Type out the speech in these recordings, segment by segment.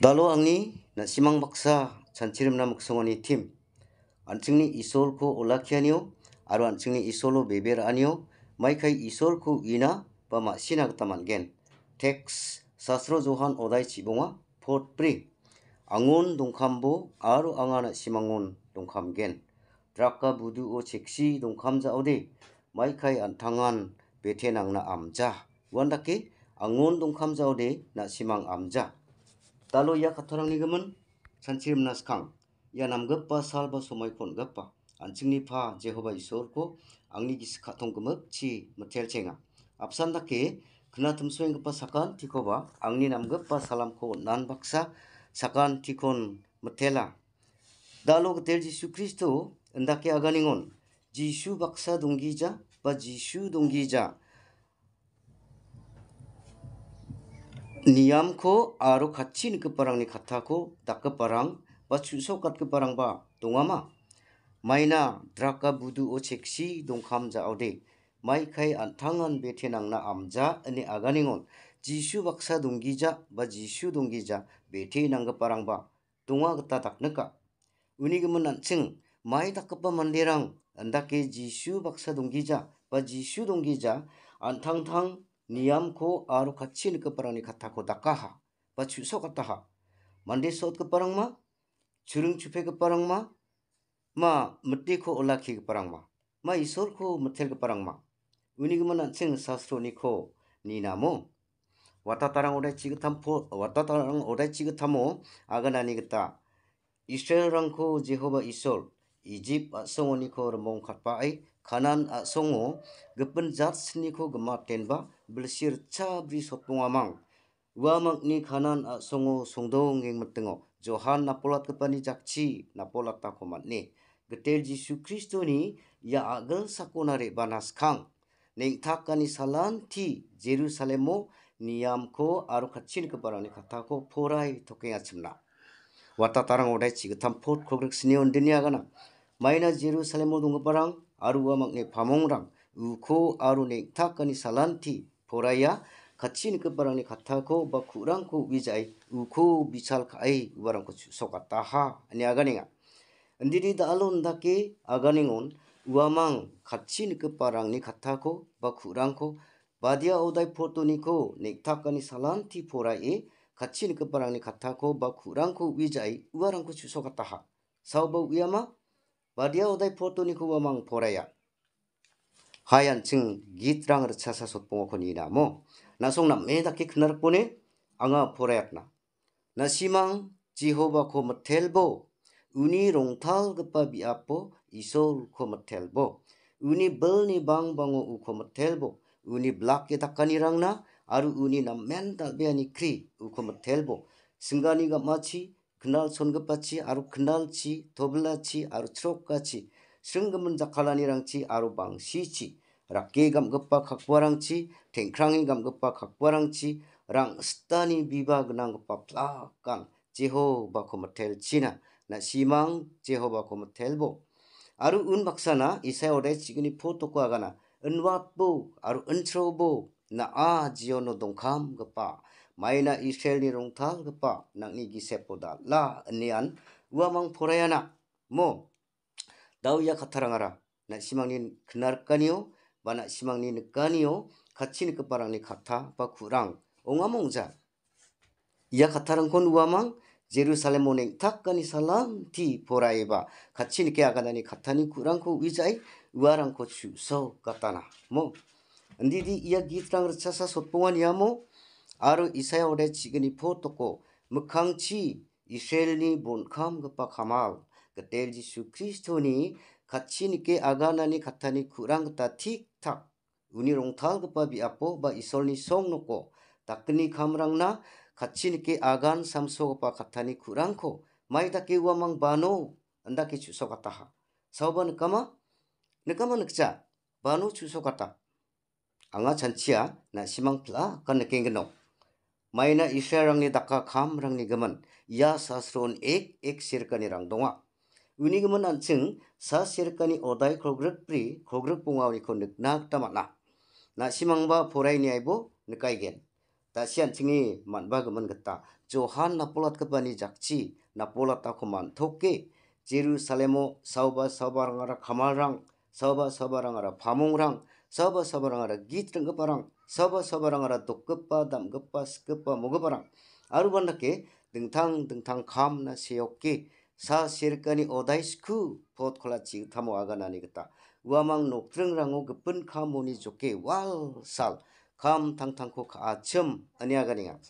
Dalo angni na simang baksa chanchirim namuk songoni tim. Anchingni isol ko o l a k i anio aro anchingni isolo beber anio maikai isol ko ina p a ma sinagta mangen. Text sasro johan odai chibonga pot r pri. Angon dongkambo aro angana simangon dongkamgen. Draka budu dongkamza ode, maikai antangan nang cheksi bete o n 드 a 카 부두 오 a 시 동감자 어디 마이카이 안탕한 베테낭나 암자 원다키 na simang amja. Talo ya katorang ni gemen sanchirim naskang ya namgep pa sal ba somai kon gep pa anchingni pha Jehova Isor ko angni gis khatong gemek chi metel chenga apsan dake kna tumsoeng pa sakan tikoba angni namgep pa salam ko nan baksa sakan tikon metela dalo tel Yesu Kristo ndake aganigon Yesu baksa dongija ba Yesu dongija नियमखौ आरो खाथिनिखौ बारांनि खाथाखौ को बारां बा सुसौ काटखौ बारांबा दङामा माइना द्राका बुदु ओ सेक्सि दंखाम जावदे माइखाय आन्थाङान बेथेनांना आमजा अनि आगानिङन जिसु बाक्सा दंगिजा बा जिसु दंगिजा बेथे नांगो बारांबा दङा गता दाखनोका उनिगोमोन नानसिं माइ दाखोबा मानदेरां अन्दाके जिसु बक्सा दंगिजा बा जिसु दंगिजा आन्थां नियमखौ आरो खाथिनिखौ परंनि कथाखौ दाकाहा बा छुसो कथाहा मंडे सोद के परंगमा छुरुंग छुपे के परंगमा मा मिट्टी को ओलाखी के परंगमा मा ईश्वर को मिथेल के परंगमा उनिग मन सिंह शास्त्रो निखो निनामो वाता तरंग चिग थम्फो वाता तरंग ओडे चिग थमो आगना निगता ईश्वर रंग को जेहोबा ईश्वर Egypt asongo ni ko rembong khat pa ai kanan asongo gepen jat sini ko gema tenba belsir cha bri sopong amang wa mang ni kanan asongo songdong ngeng metengo johan napolat kepani jakchi napolat ta ko man ni getel jisu kristo ni ya agel sakona re banas khang ning thak kani salan thi jerusalem mo niyam ko aru khachin ke parani khata ko phorai thokeng achimna wata tarang odai chigtham phot khogrek sini on dinya gana माइना जेरुसालेमो दंगबारां आरुवा मखने फामोंरां उखो आरु नेथाकनि सालान्थि फराया खाथिनि गबारांनि खाथाखौ बा खुरांखौ बिजाय उखो बिसाल खाय उवारांखौ सगाताहा अनि आगानिङा अन्दिनि दालोन दाके आगानिङोन उवामां खाथिनि गबारांनि खाथाखौ बा खुरांखौ बादिया औदाय फटोनिखौ नेथाकनि सालान्थि फराये खाथिनि गबारांनि खाथाखौ बा खुरांखौ बिजाय उवारांखौ सगाताहा सावबाव उयामा Wadia odai p o t o n i kuwa mang poraya. Hayan ching git rang ra chasa sot pongo koni na mo. Na song na me da ki knar pone anga p o r a y a na. Na simang j i h o b a ko matelbo. Uni rongtal gapa biapo isol ko matelbo. Uni belni bang bango u ko matelbo. Uni blak ke takani rang na. Aru uni na mental beani kri u ko matelbo. Singani g 승관이가 마 i 그날 손급받치 아루 그날치 더블라치 아루 트롭까치 승금은 자칼라니랑치 아루 방시치 락게감 급박 각부랑치 탱크랑이감 급박 각부랑치 랑 스타니 비바 그난 급박 플라강 제호바 코모텔 치나 나 시망 제호바 코모텔보 아루 은 박사나 이세월에 지근이 포토과가나 은왓보 아루 은트로보 나아 지오노 동캄 급박 maina israel ni rongthal gpa nakni gi sepoda la anian wa mang phorayana mo dawya khatarangara na simangni knar kaniyo bana simangni nkaniyo khachin kparang ni khatha pa khurang ongamong ja ya khatarang kon wa mang jerusalem ne takkani salam ti phoraiba e khachin ke agadani khathani khurang ko wijai warang ko chu so katana mo andidi ya gitrang rchasa sotpongani amo 아르 이사야오레 지그니 포토코 무캉치 이셀니 본캄 그빠 카마우 그텔 지수 크리스토니 같이니께 아가나니 같아니 구랑그타 틱탁 운이 롱탕 그빠 비아포 바 이솔니 송노코 다크니 카무랑나 같이니께 아간 삼소 그빠 같아니 구랑코 마이다케 우아망 바노 안다케 주소 같아하 사오바 느까마 느까마 늑자 바노 주소 같아 anga chanchia na simang pla kan n k e n g no maina isha rangni dakka kham rangni gaman ya sasron ek ek sirkani rang donga uni gaman anching sa sirkani odai khogrek pri khogrek pungawri khon nak tamana na simang ba porai ni aibo nikai gen ta sian chingi man ba gaman gata johan na polat ka pani jakchi na polat ta khoman thokke jerusalemo sauba sauba rangara khamal rang sauba sauba rangara phamung rang sauba sauba rangara git rang ka parang 서버 서버랑아라 또 끝바담 끝바스 끝바 모그바랑 아르반나케 등탕 등탕 감나 세옥기 사 실간이 오다이스쿠 보트콜라치 타모아가 나니겠다 우아망 녹트릉랑오 그뿐 카모니 좋게 왈살 감 탕탕코 아첨 아니아가니가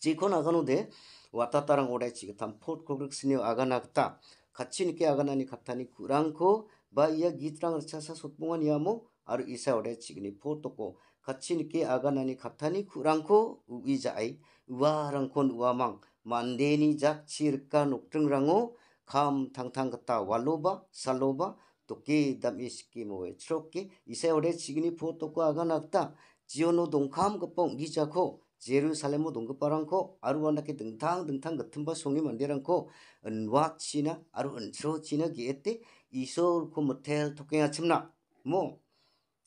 지코 나가노데 왔다따랑 오다이치 그탐 포트콜릭 스니 아가나겠다 같이 니께 아가나니 같다니 구랑코 바 이야 기트랑 차사 소뽕한 이야모 아르 이사 오다이치 그니 포토코 같이니께 아가나니 갑타니 쿠랑코 우이자이 우아랑콘 우아망 만데니 작 치르카 녹등랑오 감 탕탕 같다 왈로바 살로바 도끼 담이 시키 모에 트로끼 이세월에 지기니 포토코 아가낙다 지오노 동캄 급봉 기자코 제루살렘모 동급바랑코 아루완나케 등탕 등탕 같은 바 송이 만데랑코 은와 치나 아루 은초 치나 기에때 이소르코 모텔 토끼야 침나 뭐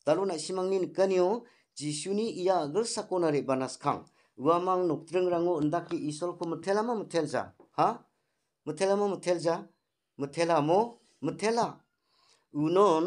달로나 시망니니까요 jisuni iya gel sakonari banas khang uamang noktreng rango undaki isol ko muthelama muthelja ha muthelama muthelja muthelamo muthela unon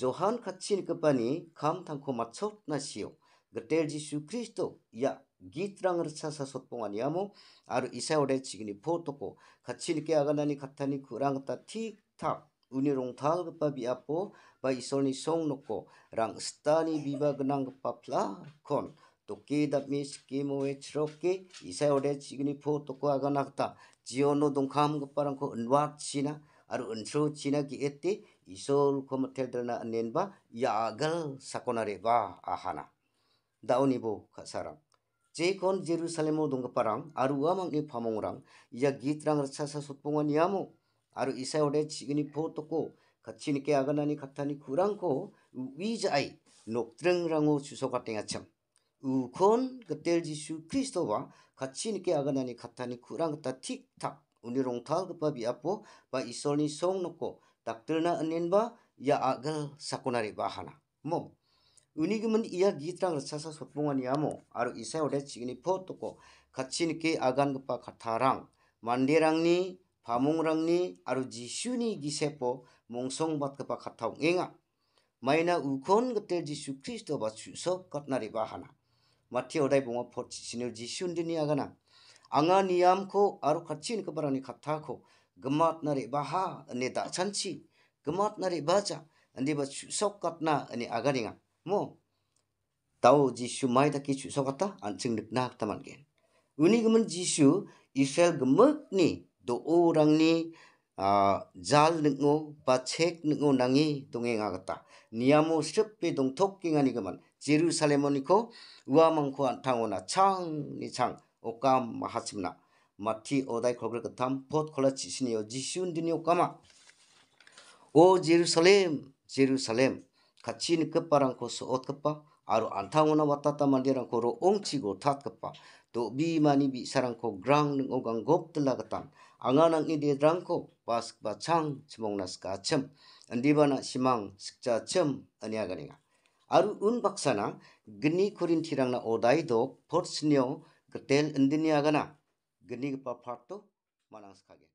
johan kachin kapani kham thangko machot na sio 그때 지수 크리스도 야 기트랑을 차사 소통하니야모 아르 이사오레 지기니 포토고 같이 이렇게 아가나니 같다니 그랑 같다 틱탁 unirong thal gipa biapo ba isolni songnoko rang stani biba gnang gipa pla kon toki dapmi sikimoe chiroki isaode chigni pho toko aganakta 지오노 동캄급바랑코 은왁치나 아루 은초치나 기에띠 이솔 코모텔드나 안넨바 야갈 사코나레바 아하나 다오니보 카사랑 제콘 제루살렘오 동급바랑 아루와망이 파몽랑 이야 기트랑 차사 소뽕원 야모 ある異性でちぐにぽとこ같이 니께 아가나니 각타니 구랑고 위자이 녹드릉랑오 주소가땡아참 우콘 그때 지수 크리스토와 같이 니께 아가나니 각타니 구랑 같다 틱탁 우니롱탈 그바 비아포 바 이솔니 송놓고 닥들나 언닌바 야 아글 사코나리 바하나 뭐 은이금은 이야 기트랑 차사 소풍한 야모 아루 이세오레 지그니 포토고 같이 니께 아간 그바 가타랑 만디랑니 ḵāmoṁ rāṅ ni āru jīṣu ni gīsepo mōṅsōṅ bāt kapa khatā ōṅi ngā māi nā ūkhoṅ gātel jīṣu Krīṣṭo bāt sūsok kata nāri bāhā na māti yōdaibho māpo chīsini jīṣu ndini āga na ānga nīyāṁ ko āru khacīni kaparāni khatā ko gāmāt nāri bāhā ane dāchāntī gāmāt nāri bāca ndi bāt sūsok kata nā ane āga ni 도오랑니 아, 잘 능고 바책 능고 낭이 동행하겠다. 니아모 습비 동톡 깅하니그만 제루살렘오니코 우아망코 안탕오나 창니창 오캄 하침나 마티 오다이 콜글 그탐 포트 콜라 지신이요 지시운드니 오까마 오 제루살렘 제루살렘 같이 니끝바랑코스 옷끝바 아루 안탕오나 왔다따 만디랑코로 옹치고 탓끝바 Tok bi mani bi sarang ko grang ning ogang gop tela katan. Angan ang ide drang ko pas ba chang chimong nas ka chim. Andi ba na simang sikcha chim ania ganinga. Aru un baksa na gini kurin tirang na odai do pot sinyo gatel andi ni agana. Gini pa parto manang sakagin.